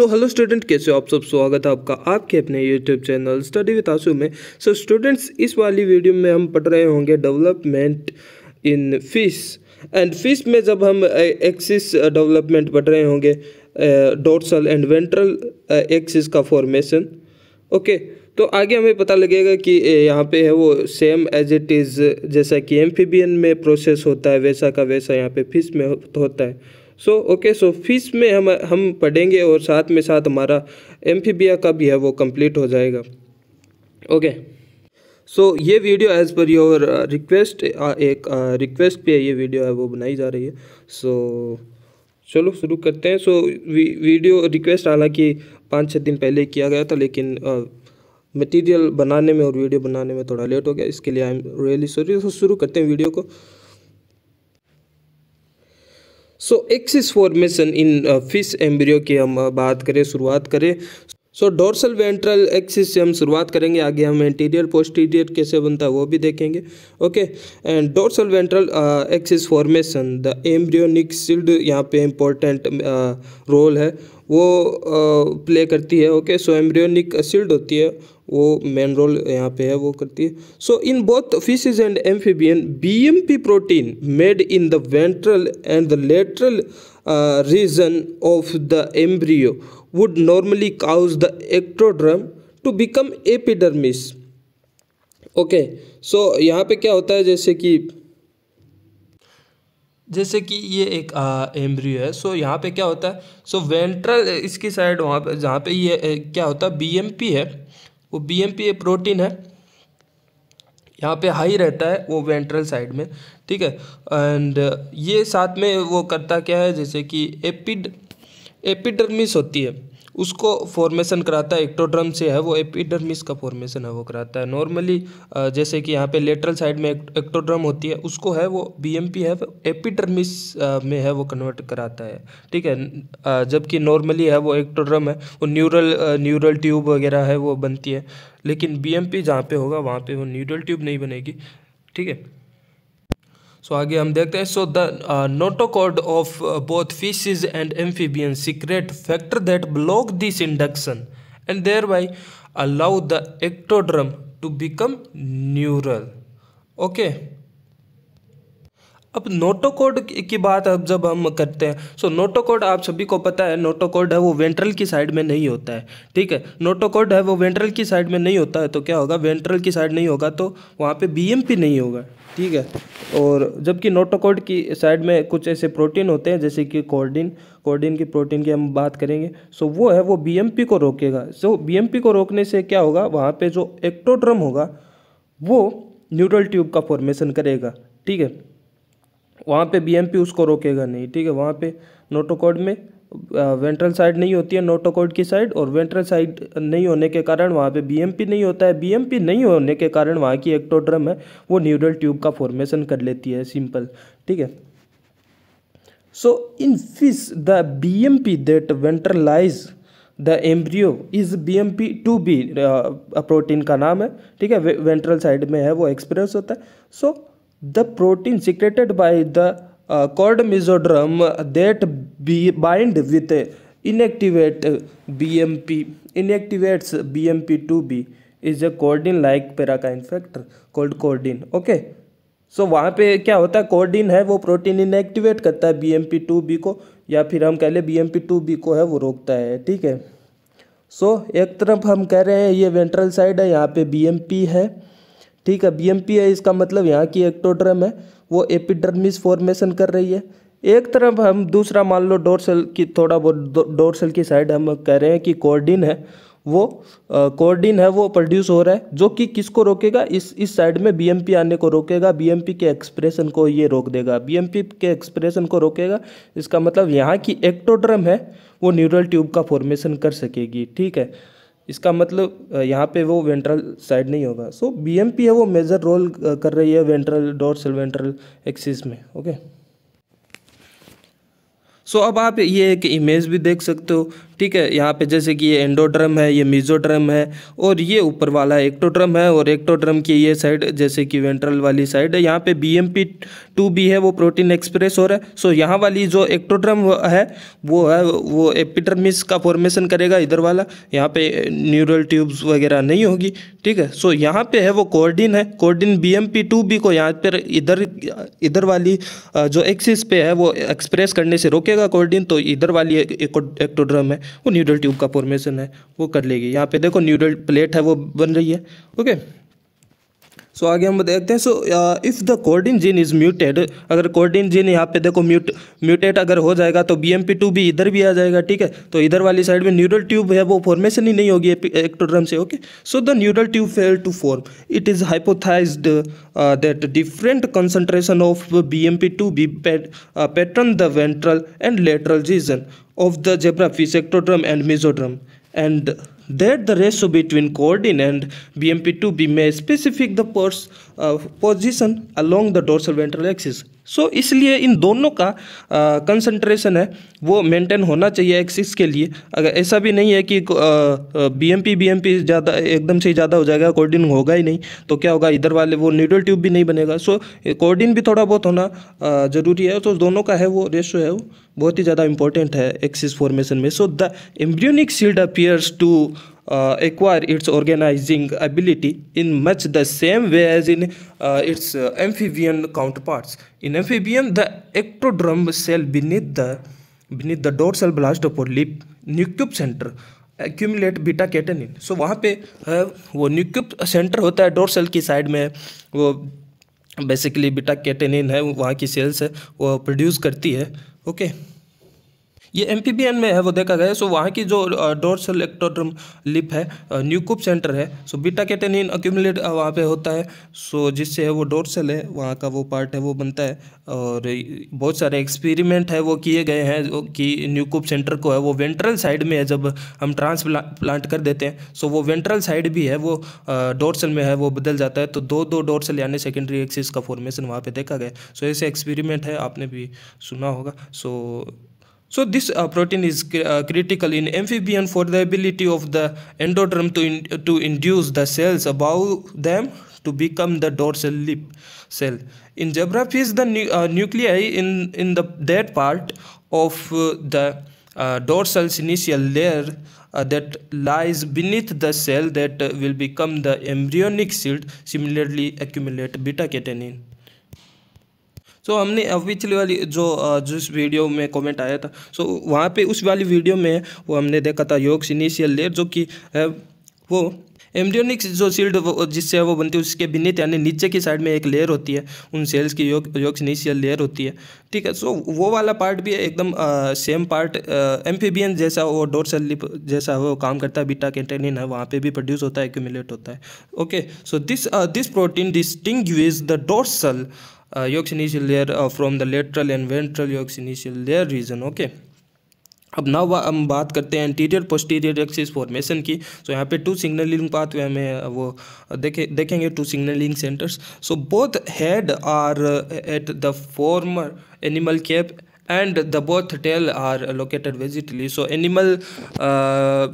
So hello student कैसे हो आप सब स्वागत है आपका आपके अपने YouTube channel study with Ashu में सो so, स्टूडेंट्स इस वाली वीडियो में हम पढ़ रहे होंगे development in fish and fish में जब हम एक्सिस डेवलपमेंट पढ़ रहे होंगे डोर्सल एंड वेंट्रल एक्सिस का फॉर्मेशन ओके okay, तो आगे हमें पता लगेगा कि यहाँ पे है वो सेम एज इट इज़ जैसा कि एम्फीबियन में प्रोसेस होता है वैसा का वैसा यहाँ पे फिश में होता है सो ओके सो फीस में हम हम पढ़ेंगे और साथ में साथ हमारा एम का भी है वो कंप्लीट हो जाएगा ओके okay. सो so, ये video as per your request एक रिक्वेस्ट uh, पे ये वीडियो है वो बनाई जा रही है सो so, चलो शुरू करते हैं so so, we, video request हालांकि पाँच छः दिन पहले किया गया था लेकिन मटेरियल uh, बनाने में और वीडियो बनाने में थोड़ा लेट हो गया इसके लिए I am really sorry so शुरू करते हैं वीडियो को so axis formation in fish embryo की हम uh, बात करें शुरुआत करें सो डोर्सल वेंट्रल एक्सिस से हम शुरुआत करेंगे आगे हम एंटीरियर पोस्टीरियर कैसे बनता है वो भी देखेंगे okay and dorsal ventral axis formation the embryonic shield यहाँ पे इम्पोर्टेंट रोल uh, है वो प्ले uh, करती है ओके सो एम्ब्रियोनिक सील्ड होती है वो मेन रोल यहाँ पे है वो करती है so in both fishes and amphibian BMP protein made in the ventral and the lateral region of the embryo would normally cause the ectoderm to become epidermis okay so यहाँ पे क्या होता है जैसे कि जैसे कि ये एक एम्ब्रियो है सो so, यहाँ पे क्या होता है सो so, वेंट्रल इसकी साइड वहाँ पे जहाँ पे ये क्या होता है बीएमपी है वो B M P a protein है यहाँ पे हाई रहता है वो वेंट्रल साइड में ठीक है एंड ये साथ में वो करता क्या है जैसे कि एपिड एपिडर्मिस होती है उसको फॉर्मेशन कराता है एक्टोड्रम से है वो एपिडर्मिस का फॉर्मेशन है वो कराता है नॉर्मली जैसे कि यहाँ पे लेटरल साइड में एक्टोड्रम होती है उसको है वो बीएमपी है एपिडर्मिस में है वो कन्वर्ट कराता है ठीक है जबकि नॉर्मली है वो एक्टोड्रम है वो न्यूरल न्यूरल ट्यूब वगैरह है वो बनती है लेकिन पी जहाँ पे होगा वहाँ पर वो न्यूरल ट्यूब नहीं बनेगी ठीक है सो आगे हम देखते हैं so the notochord of both fishes and amphibian secrete factor that block this induction and thereby allow the ectoderm to become neural okay अब नोटोकोड की बात अब जब हम करते हैं सो so, नोटोकोड आप सभी को पता है नोटोकोड है वो वेंट्रल की साइड में नहीं होता है ठीक है नोटोकोड है वो वेंट्रल की साइड में नहीं होता है तो क्या होगा वेंट्रल की साइड नहीं होगा तो वहाँ पे बीएमपी नहीं होगा ठीक है और जबकि नोटोकोड की साइड में कुछ ऐसे प्रोटीन होते हैं जैसे कि कोर्डिन कोर्डिन की प्रोटीन की हम बात करेंगे सो वो है वो बीएमपी को रोकेगा सो बीएमपी को रोकने से क्या होगा वहाँ पे जो एक्टोड्रम होगा वो न्यूट्रल ट्यूब का फॉर्मेशन करेगा ठीक है वहाँ पे बीएमपी उसको रोकेगा नहीं ठीक है वहाँ पे नोटोकोड में वेंट्रल साइड नहीं होती है नोटोकोड की साइड और वेंट्रल साइड नहीं होने के कारण वहाँ पे बीएमपी नहीं होता है बीएमपी नहीं होने के कारण वहाँ की एक्टोड्रम है वो न्यूरल ट्यूब का फॉर्मेशन कर लेती है सिंपल ठीक है so in fish the BMP that ventralize the embryo is B M P two B protein का नाम है ठीक है वेंट्रल साइड में है वो एक्सप्रेस होता है so the protein secreted by the chord mesoderm that B bind with inactivate B M P inactivates B M P two B is a chordin like paracrine factor called chordin okay so वहाँ पर क्या होता है कॉर्डिन है वो protein inactivate करता है B M P two B को या फिर हम कह लें B M P two B को है वो रोकता है ठीक है सो so, एक तरफ हम कह रहे हैं ये वेंट्रल साइड है यहाँ पे बी एम पी है ठीक है बी है इसका मतलब यहाँ की एक्टोड्रम है वो एपिडर्मिस फॉर्मेशन कर रही है एक तरफ हम दूसरा मान लो डोरसेल की थोड़ा बहुत डोरसेल की साइड हम कह रहे हैं कि कोर्डिन है वो कोर्डिन है वो प्रोड्यूस हो रहा है जो कि किसको रोकेगा इस इस साइड में बीएमपी आने को रोकेगा बीएमपी के एक्सप्रेशन को ये रोक देगा बीएमपी के एक्सप्रेशन को रोकेगा इसका मतलब यहाँ की एक्टोड्रम है वो न्यूरल ट्यूब का फॉर्मेशन कर सकेगी ठीक है इसका मतलब यहाँ पे वो वेंट्रल साइड नहीं होगा सो बी एम पी है वो मेजर रोल कर रही है वेंट्रल डोर्सल वेंट्रल एक्सिस में ओके okay? सो so, अब आप ये एक इमेज भी देख सकते हो ठीक है यहाँ पे जैसे कि ये एंडोड्रम है ये मिजोड्रम है और ये ऊपर वाला एक्टोड्रम है और एक्टोड्रम की ये साइड जैसे कि वेंट्रल वाली साइड है यहाँ पे B M P two B है वो प्रोटीन एक्सप्रेस हो रहा है सो यहाँ वाली जो एक्टोड्रम है वो है वो एपिटर्मिस का फॉर्मेशन करेगा इधर वाला यहाँ पे न्यूरल ट्यूब्स वगैरह नहीं होगी ठीक है सो यहाँ पे है वो कोर्डिन है chordin B M P two B को यहाँ पर इधर इधर वाली जो एक्सिस पे है वो एक्सप्रेस करने से रोकेगा कोर्डिन तो इधर वाली एक्टोड्रम है वो न्यूडल ट्यूब का फॉर्मेशन है वो कर लेगी यहाँ पे देखो न्यूडल प्लेट है वो बन रही है ओके सो आगे हम देखते हैं so if the chordin gene is muted अगर कोडिन जीन यहाँ पे देखो म्यूट म्यूटेट अगर हो जाएगा तो बी एम पी टू भी इधर भी आ जाएगा ठीक है तो इधर वाली साइड में न्यूरल ट्यूब है वो फॉर्मेशन ही नहीं होगी एक्टोड्रम से okay so the neural tube fail to form it is hypothesize that different concentration of B M P two B pattern the ventral and lateral region of the zebrafish ectoderm and mesoderm and that the ratio between coordinate and BMP2B may specific the parts position along the dorsal ventral axis so इसलिए इन दोनों का concentration uh, है वो maintain होना चाहिए axis के लिए अगर ऐसा भी नहीं है कि बीएमपी बीएमपी ज़्यादा एकदम से ही ज़्यादा हो जाएगा कोर्डिन होगा ही नहीं तो क्या होगा इधर वाले वो नीडल ट्यूब भी नहीं बनेगा सो so, भी थोड़ा बहुत होना uh, ज़रूरी है तो दोनों का है वो रेशो है वो बहुत ही ज़्यादा इंपॉर्टेंट है एक्सिस फॉर्मेशन में so the embryonic shield appears to uh, acquire its organizing ability in much the same way as in uh, its uh, amphibian counterparts. In amphibian, the ectoderm cell beneath the beneath the dorsal blast of lip nucleus center accumulate beta catenin so वहाँ पे है वो न्यूक्यूब centre होता है door cell की side में वो basically beta catenin है वहाँ की सेल्स है वो प्रोड्यूस करती है ओके okay? ये एम में है वो देखा गया सो वहाँ की जो डोर्स इलेक्ट्रोड्रम लिप है न्यूकूप सेंटर है सो बीटा कैटेनिन अक्यूमुलेट वहाँ पे होता है सो जिससे है वो डोरसेल है वहाँ का वो पार्ट है वो बनता है और बहुत सारे एक्सपेरिमेंट है वो किए गए हैं कि न्यूकूप सेंटर को है वो वेंट्रल साइड में है जब हम ट्रांसप्लांट कर देते हैं सो वो वेंट्रल साइड भी है वो डोर्सल में है वो बदल जाता है तो दो दो डोरसेल यानी सेकेंडरी एक्सिस का फॉर्मेशन वहाँ पर देखा गया सो ऐसे एक्सपेरिमेंट है आपने भी सुना होगा सो So this uh, protein is uh, critical in amphibian for the ability of the endoderm to, in, to induce the cells above them to become the dorsal lip cell. In zebrafish, the nu uh, nuclei in, in the that part of uh, the uh, dorsal initial layer uh, that lies beneath the cell that will become the embryonic shield similarly accumulate beta-catenin. सो हमने पिछली वाली जो जिस video में comment आया था सो वहाँ पे उस वाली वीडियो में वो हमने देखा था योग्स इनिशियल लेयर जो कि वो एम्ब्रियोनिक जो सील्ड जिससे वो बनती है उसके बिनित यानी नीचे की साइड में एक लेयर होती है उन सेल्स की योग योग्स इनिशियल लेयर होती है ठीक है सो वो वाला पार्ट भी एकदम सेम पार्ट एम्फीबियन जैसा वो डोरसेल लिप जैसा वो काम करता है बीटा कैंटेनिन है वहाँ पे भी प्रोड्यूस होता है एक्यूमुलेट होता है okay so this this protein distinguish the dorsal uh, yolks initial layer uh, from the lateral and ventral yolks initial layer region okay अब ना हम बात करते हैं एंटीरियर पोस्टीरियर एक्सिस फॉर्मेशन की सो so, यहाँ पे टू सिग्नलिंग पाथ वे हमें uh, वो uh, देखे देखेंगे two signalling centres so both head are at the former animal cap and the both tail are located vegetally so animal uh,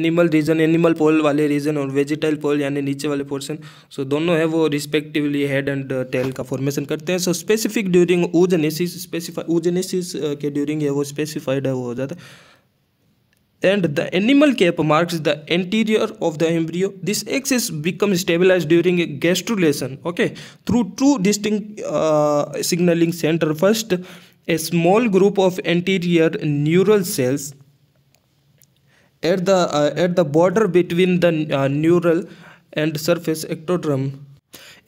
animal region animal pole वाले region और vegetal pole यानी नीचे वाले portion सो so, दोनों है वो respectively head and tail का formation करते हैं so specific during oogenesis specify oogenesis के ड्यूरिंग है वो स्पेसिफाइड है वो हो जाता है and the animal cap marks the anterior of the embryo this axis becomes stabilized during gastrulation okay through two distinct uh, signaling center first uh, a small group of anterior neural cells at the uh, at the border between the uh, neural and surface ectoderm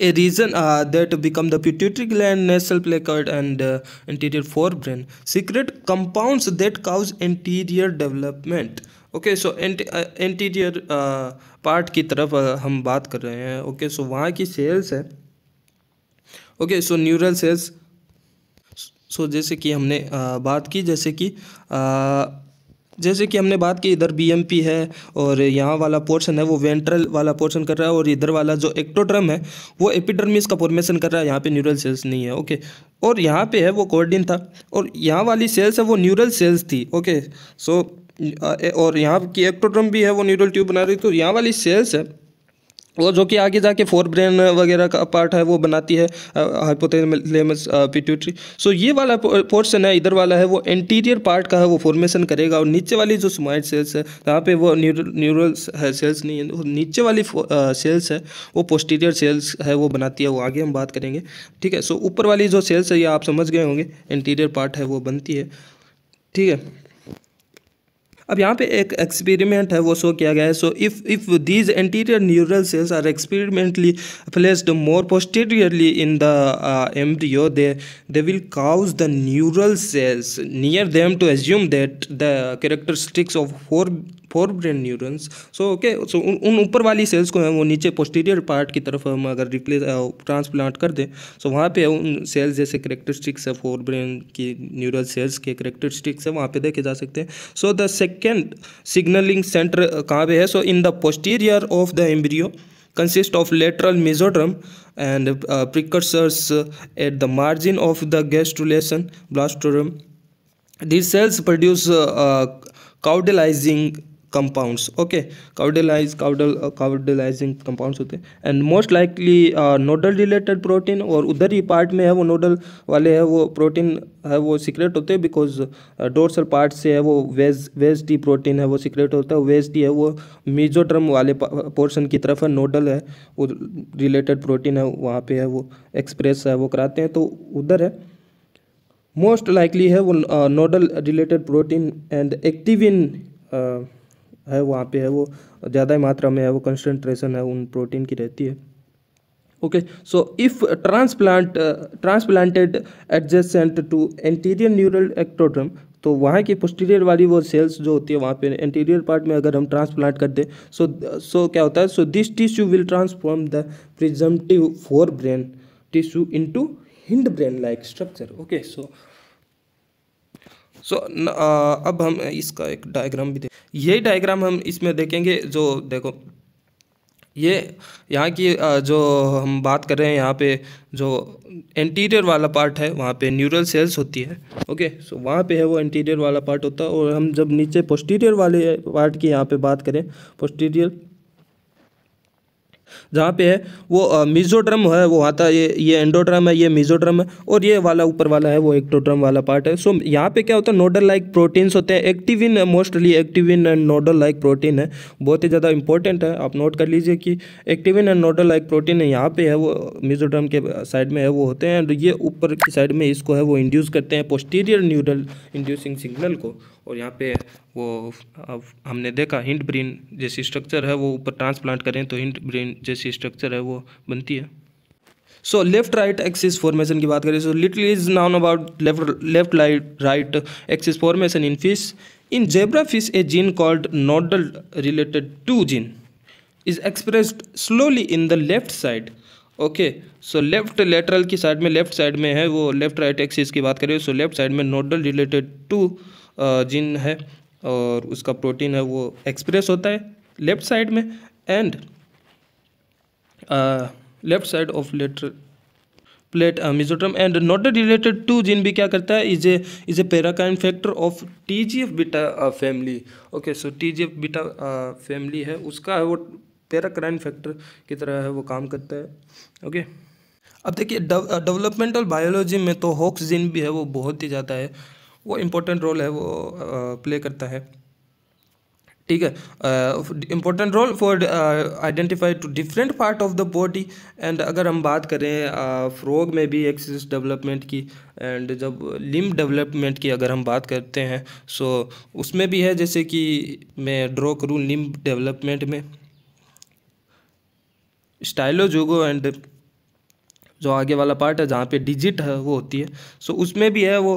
a region uh, that become the pituitary gland nasal placard and uh, anterior forebrain secret compounds that cause anterior development okay okay, so so anterior part की तरफ हम बात कर रहे हैं okay so वहाँ की cells है okay so neural cells so जैसे कि हमने बात की जैसे कि जैसे कि हमने बात की इधर बीएमपी है और यहाँ वाला पोर्शन है वो वेंट्रल वाला पोर्शन कर रहा है और इधर वाला जो एक्टोड्रम है वो एपिडर्मिस का फॉर्मेशन कर रहा है यहाँ पे न्यूरल सेल्स नहीं है ओके और यहाँ पे है वो कोर्डिन था और यहाँ वाली सेल्स है वो न्यूरल सेल्स थी ओके सो और यहाँ की एक्टोड्रम भी है वो न्यूरल ट्यूब बना रही तो यहाँ वाली सेल्स है और जो कि आगे जाके फोर ब्रेन वगैरह का पार्ट है वो बनाती है हाइपोथैलेमस पिट्यूटरी सो ये वाला पोर्शन है इधर वाला है वो एंटीरियर पार्ट का है वो फॉर्मेशन करेगा और नीचे वाली जो सुमाइड सेल्स है यहाँ पे वो न्यूरल है सेल्स नहीं है नीचे वाली सेल्स है वो पोस्टीरियर सेल्स है वो बनाती है वो आगे हम बात करेंगे ठीक है सो ऊपर वाली जो सेल्स है ये आप समझ गए होंगे इंटीरियर पार्ट है वो बनती है ठीक है अब यहाँ पे एक एक्सपेरिमेंट है वो शो किया गया है so if if these anterior neural cells are experimentally placed more posteriorly in the embryo they they will cause the neural cells near them to assume that the characteristics of fore forebrain neurons so okay so उन ऊपर वाली sales को हम वो नीचे posterior part की तरफ हम अगर रिप्लेस ट्रांसप्लांट कर दें सो so, वहाँ पे उन सेल्स जैसे करेक्टरिस्टिक्स है फोर ब्रेन की न्यूरल सेल्स के करेक्टरिस्टिक्स है वहाँ पे देखे जा सकते हैं so the second signalling centre कहाँ पे है so in the posterior of the embryo consist of lateral mesoderm and precursors at the margin of the of blastoderm this cells produce caudalizing compounds okay caudalize caudal caudalizing compounds होते हैं and most likely nodal related protein और उधर ही part में है वो nodal वाले है वो प्रोटीन है वो सीक्रेट होते हैं बिकॉज डोर्सल पार्ट से है वो वेज वेज डी प्रोटीन है वो सीक्रेट होता है वेज डी है वो मीजोड्रम वाले पोर्सन की तरफ है नोडल है वो रिलेटेड प्रोटीन है वहाँ पर है वो एक्सप्रेस है वो कराते हैं तो उधर है मोस्ट लाइकली है वो nodal related protein and activin है वहाँ पे है वो ज़्यादा ही मात्रा में है वो कंसनट्रेशन है उन प्रोटीन की रहती है okay so if transplant transplanted adjacent to anterior neural ectoderm तो वहाँ की पोस्टीरियर वाली वो सेल्स जो होती है वहाँ पे एंटीरियर पार्ट में अगर हम ट्रांसप्लांट कर दें सो सो क्या होता है so this tissue will transform the presumptive forebrain tissue into hindbrain like structure okay so so so, अब हम इसका एक डायग्राम भी देख ये डायग्राम हम इसमें देखेंगे जो देखो ये यहाँ की जो हम बात कर रहे हैं यहाँ पे जो एंटीरियर वाला पार्ट है वहाँ पे न्यूरल सेल्स होती है ओके सो वहाँ पे है वो एंटीरियर वाला पार्ट होता है और हम जब नीचे पोस्टीरियर वाले पार्ट की यहाँ पे बात करें पोस्टीरियर जहाँ पे है वो मिजोड्रम है वो आता है ये ये एंडोड्रम है ये मिजोड्रम है और ये वाला ऊपर वाला है वो एक्टोड्रम वाला पार्ट है सो so, यहाँ पे क्या होता है नोडल लाइक प्रोटीन्स होते हैं activin mostly activin and nodal like protein है बहुत ही ज़्यादा इंपॉर्टेंट है आप नोट कर लीजिए कि activin and nodal like protein है यहाँ पे है वो मिजोड्रम के साइड में है वो होते हैं एंड ये ऊपर की साइड में इसको है वो इंड्यूस करते हैं पोस्टीरियर न्यूडल इंड्यूसिंग सिग्नल को और यहाँ पे वो अब हमने देखा हिंट ब्रेन जैसी स्ट्रक्चर है वो ऊपर ट्रांसप्लांट करें तो हिंट ब्रेन जैसी स्ट्रक्चर है वो बनती है so left right axis formation की बात करें so little is known about left left right axis formation in fish in zebrafish a gene called nodal related two gene is expressed slowly in the left side okay so left lateral की side में left side में है वो left right axis की बात करें so left side में nodal related two gene है और उसका प्रोटीन है वो एक्सप्रेस होता है लेफ्ट साइड में and left side of lateral plate mesoderm and not related two gene भी क्या करता है is a is a paracrine factor of T G F beta family okay so T G F beta family है उसका है वो paracrine factor की तरह है वो काम करता है ओके okay? अब देखिए डेवलपमेंटल बायोलॉजी में तो हॉक्स जिन भी है वो बहुत ही ज़्यादा है वो इम्पोर्टेंट रोल है वो प्ले करता है ठीक है important role for identify two different part of the body and अगर हम बात करें फ्रॉग uh, में भी एक्सिस डेवलपमेंट की एंड जब लिम डेवलपमेंट की अगर हम बात करते हैं सो so, उसमें भी है जैसे कि मैं ड्रॉ करूँ लिम डेवलपमेंट में स्टाइलोजोगो एंड जो आगे वाला पार्ट है जहाँ पे डिजिट है वो होती है सो उसमें भी है वो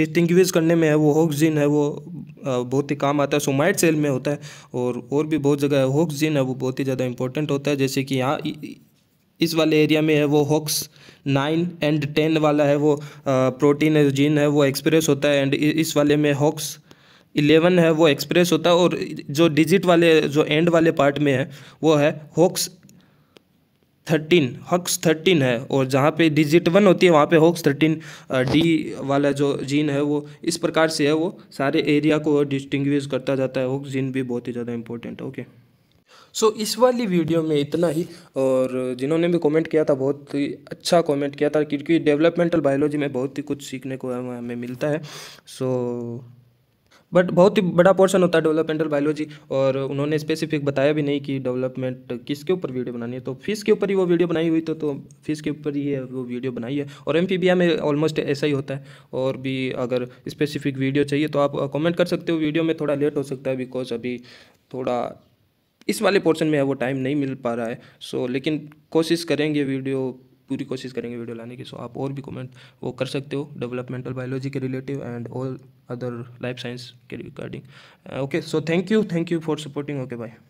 डिस्टिंग्विश करने में है वो होक्सिन है वो बहुत ही काम आता है सोमाइट सेल में होता है और और भी बहुत जगह है होक्सिन है वो बहुत ही ज़्यादा इंपॉर्टेंट होता है जैसे कि यहाँ इस वाले एरिया में है वो होक्स नाइन एंड टेन वाला है वो प्रोटीन जीन है वो एक्सप्रेस होता है एंड इस वाले में होक्स इलेवन है वो एक्सप्रेस होता है और जो डिजिट वाले जो एंड वाले पार्ट में है वो है होक्स थर्टीन हक्स थर्टीन है और जहाँ पे डिजिट वन होती है वहाँ पे हॉक्स थर्टीन डी वाला जो जीन है वो इस प्रकार से है वो सारे एरिया को डिस्टिंग्विश करता जाता है हॉक्स जीन भी बहुत ही ज़्यादा इंपॉर्टेंट है ओके सो so, इस वाली वीडियो में इतना ही और जिन्होंने भी कमेंट किया था बहुत ही अच्छा कमेंट किया था क्योंकि डेवलपमेंटल बायोलॉजी में बहुत ही कुछ सीखने को हमें मिलता है सो so, बट बहुत ही बड़ा पोर्शन होता है डेवलपमेंटल बायोलॉजी और उन्होंने स्पेसिफिक बताया भी नहीं कि डेवलपमेंट किसके ऊपर वीडियो बनानी है तो फीस के ऊपर ही वो वीडियो बनाई हुई तो, तो फीस के ऊपर ही वो वीडियो बनाई है और एमफीबिया में ऑलमोस्ट ऐसा ही होता है और भी अगर स्पेसिफिक वीडियो चाहिए तो आप कॉमेंट कर सकते हो वीडियो में थोड़ा लेट हो सकता है बिकॉज अभी थोड़ा इस वाले पोर्शन में वो टाइम नहीं मिल पा रहा है सो लेकिन कोशिश करेंगे वीडियो पूरी कोशिश करेंगे वीडियो लाने की सो आप और भी कमेंट वो कर सकते हो डेवलपमेंटल बायोलॉजी के relative and all other life science के regarding okay so thank you thank you for supporting okay bye